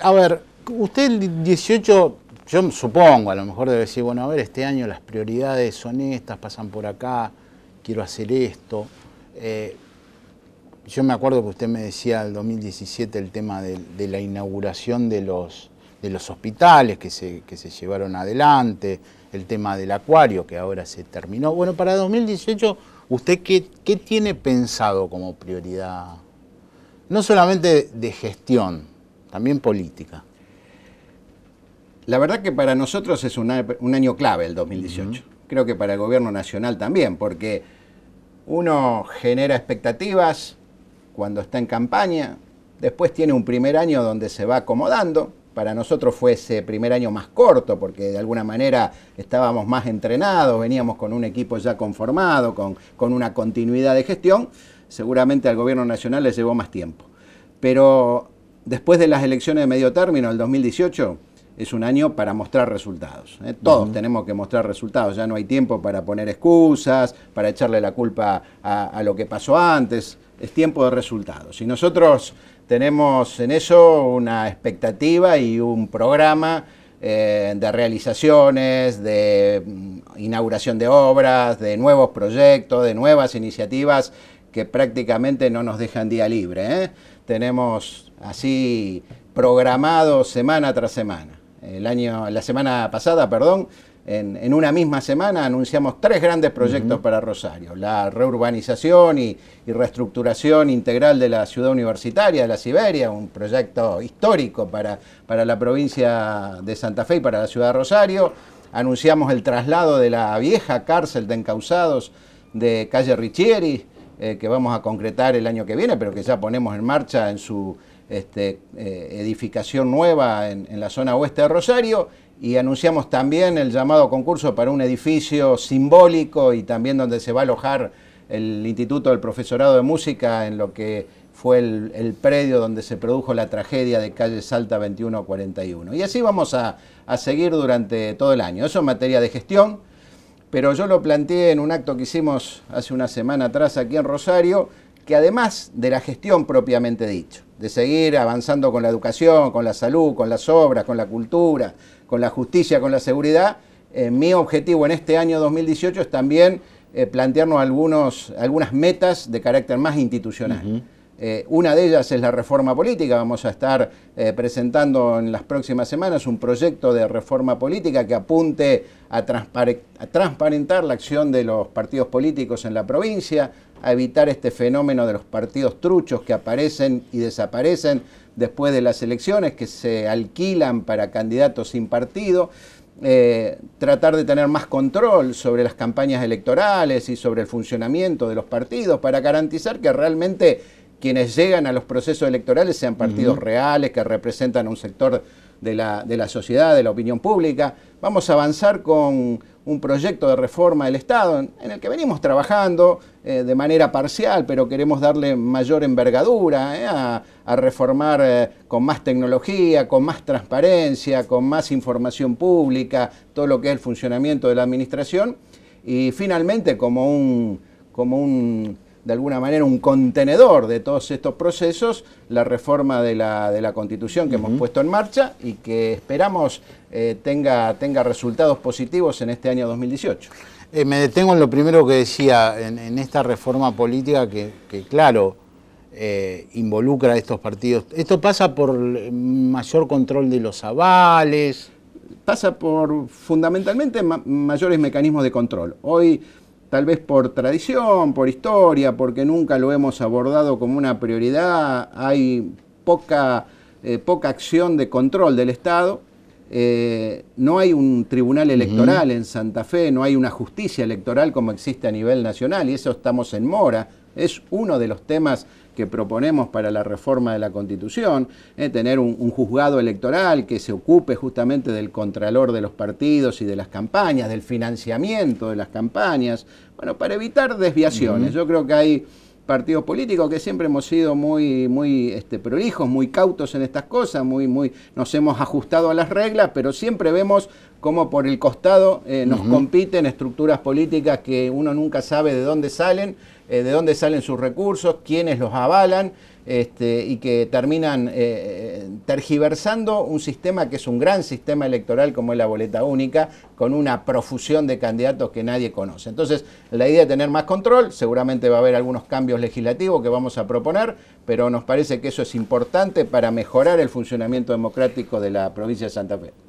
a ver, usted el 18, yo supongo, a lo mejor debe decir, bueno, a ver, este año las prioridades son estas, pasan por acá, quiero hacer esto. Eh, yo me acuerdo que usted me decía el 2017 el tema de, la inauguración de los, de los hospitales que se, que se, llevaron adelante, el tema del acuario que ahora se terminó. Bueno, para 2018, ¿usted qué, qué tiene pensado como prioridad? No solamente de gestión, también política. La verdad que para nosotros es un año clave el 2018. Creo que para el gobierno nacional también, porque uno genera expectativas cuando está en campaña, después tiene un primer año donde se va acomodando. Para nosotros fue ese primer año más corto, porque de alguna manera estábamos más entrenados, veníamos con un equipo ya conformado, con, con una continuidad de gestión. Seguramente al gobierno nacional le llevó más tiempo. Pero después de las elecciones de medio término el 2018 es un año para mostrar resultados. ¿eh? Todos tenemos que mostrar resultados, ya no hay tiempo para poner excusas, para echarle la culpa a, lo que pasó antes, es tiempo de resultados. Y nosotros tenemos en eso una expectativa y un programa eh, de realizaciones, de mm, inauguración de obras, de nuevos proyectos, de nuevas iniciativas que prácticamente no nos dejan día libre. ¿eh? Tenemos así programado semana tras semana. El año, la semana pasada, perdón, en, una misma semana anunciamos tres grandes proyectos para Rosario. La reurbanización y, reestructuración integral de la ciudad universitaria de la Siberia, un proyecto histórico para, para la provincia de Santa Fe y para la ciudad de Rosario. Anunciamos el traslado de la vieja cárcel de encauzados de calle Richieri, eh, que vamos a concretar el año que viene, pero que ya ponemos en marcha en su este, eh, edificación nueva en, la zona oeste de Rosario. Y anunciamos también el llamado concurso para un edificio simbólico y también donde se va a alojar el Instituto del Profesorado de Música en lo que fue el, predio donde se produjo la tragedia de calle Salta 2141. Y así vamos a, a seguir durante todo el año. Eso en materia de gestión pero yo lo planteé en un acto que hicimos hace una semana atrás aquí en Rosario, que además de la gestión propiamente dicho, de seguir avanzando con la educación, con la salud, con las obras, con la cultura, con la justicia, con la seguridad, eh, mi objetivo en este año 2018 es también eh, plantearnos algunos, algunas metas de carácter más institucional. Eh, una de ellas es la reforma política. Vamos a estar eh, presentando en las próximas semanas un proyecto de reforma política que apunte a, transparentar la acción de los partidos políticos en la provincia, a evitar este fenómeno de los partidos truchos que aparecen y desaparecen después de las elecciones, que se alquilan para candidatos sin partido. Eh, tratar de tener más control sobre las campañas electorales y sobre el funcionamiento de los partidos para garantizar que realmente quienes llegan a los procesos electorales sean partidos reales que representan a un sector de la, sociedad, de la opinión pública. Vamos a avanzar con un proyecto de reforma del Estado en, el que venimos trabajando eh, de manera parcial, pero queremos darle mayor envergadura eh, a, reformar eh, con más tecnología, con más transparencia, con más información pública, todo lo que es el funcionamiento de la administración. Y finalmente, como un, como un de alguna manera un contenedor de todos estos procesos, la reforma de la, constitución que hemos puesto en marcha y que esperamos eh, tenga, tenga resultados positivos en este año 2018. Eh, me detengo en lo primero que decía, en, esta reforma política que, claro, eh, involucra a estos partidos. Esto pasa por mayor control de los avales. Pasa por fundamentalmente mayores mecanismos de control. Hoy tal vez por tradición, por historia, porque nunca lo hemos abordado como una prioridad, hay poca, eh, acción de control del Estado. Eh, no hay un tribunal electoral en Santa Fe, no hay una justicia electoral como existe a nivel nacional, y eso estamos en mora, es uno de los temas que proponemos para la reforma de la Constitución, eh, tener un, juzgado electoral que se ocupe justamente del contralor de los partidos y de las campañas, del financiamiento de las campañas, bueno, para evitar desviaciones. Yo creo que hay partidos políticos que siempre hemos sido muy, muy este, prolijos, muy cautos en estas cosas, muy, muy, nos hemos ajustado a las reglas, pero siempre vemos cómo por el costado eh, nos compiten estructuras políticas que uno nunca sabe de dónde salen eh, de dónde salen sus recursos, quiénes los avalan este, y que terminan eh, tergiversando un sistema que es un gran sistema electoral como es la boleta única, con una profusión de candidatos que nadie conoce. Entonces, la idea es tener más control, seguramente va a haber algunos cambios legislativos que vamos a proponer, pero nos parece que eso es importante para mejorar el funcionamiento democrático de la provincia de Santa Fe.